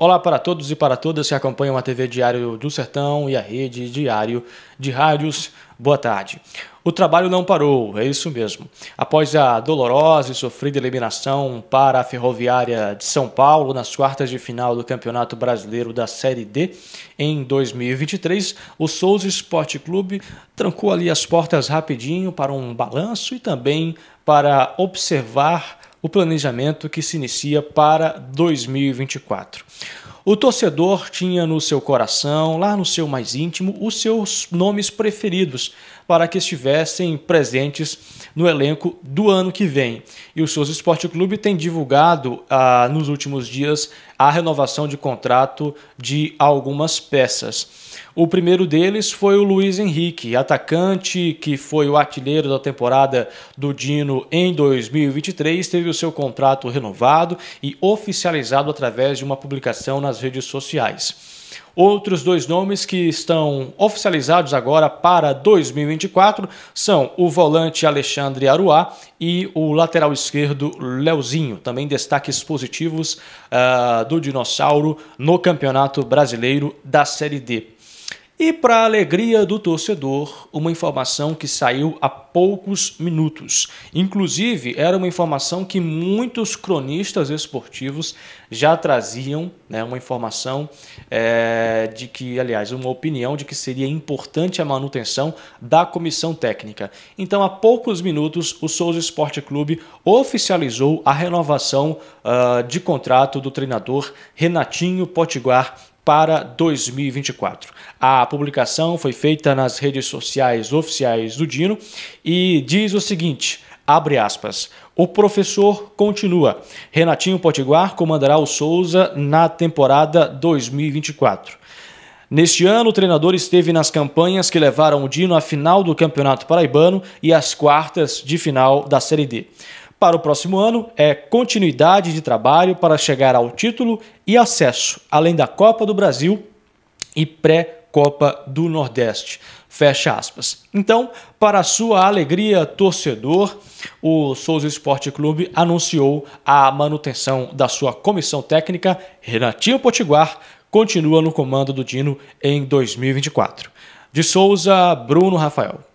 Olá para todos e para todas que acompanham a TV Diário do Sertão e a rede Diário de Rádios. Boa tarde. O trabalho não parou, é isso mesmo. Após a dolorosa e sofrida eliminação para a Ferroviária de São Paulo nas quartas de final do Campeonato Brasileiro da Série D em 2023, o Souza Esporte Clube trancou ali as portas rapidinho para um balanço e também para observar o planejamento que se inicia para 2024. O torcedor tinha no seu coração, lá no seu mais íntimo, os seus nomes preferidos para que estivessem presentes no elenco do ano que vem. E o Souza Esporte Clube tem divulgado ah, nos últimos dias a renovação de contrato de algumas peças. O primeiro deles foi o Luiz Henrique, atacante que foi o artilheiro da temporada do Dino em 2023, teve o seu contrato renovado e oficializado através de uma publicação nas das redes sociais. Outros dois nomes que estão oficializados agora para 2024 são o volante Alexandre Aruá e o lateral esquerdo Leozinho. Também destaques positivos uh, do Dinossauro no Campeonato Brasileiro da Série D. E, para alegria do torcedor, uma informação que saiu há poucos minutos. Inclusive, era uma informação que muitos cronistas esportivos já traziam, né, uma informação é, de que, aliás, uma opinião de que seria importante a manutenção da comissão técnica. Então, há poucos minutos, o Souza Esporte Clube oficializou a renovação uh, de contrato do treinador Renatinho Potiguar para 2024. A publicação foi feita nas redes sociais oficiais do Dino e diz o seguinte: abre aspas. O professor continua. Renatinho Potiguar comandará o Souza na temporada 2024. Neste ano, o treinador esteve nas campanhas que levaram o Dino à final do Campeonato Paraibano e às quartas de final da Série D. Para o próximo ano, é continuidade de trabalho para chegar ao título e acesso, além da Copa do Brasil e pré-Copa do Nordeste. Fecha aspas. Então, para sua alegria, torcedor, o Souza Esporte Clube anunciou a manutenção da sua comissão técnica. Renatinho Potiguar continua no comando do Dino em 2024. De Souza, Bruno Rafael.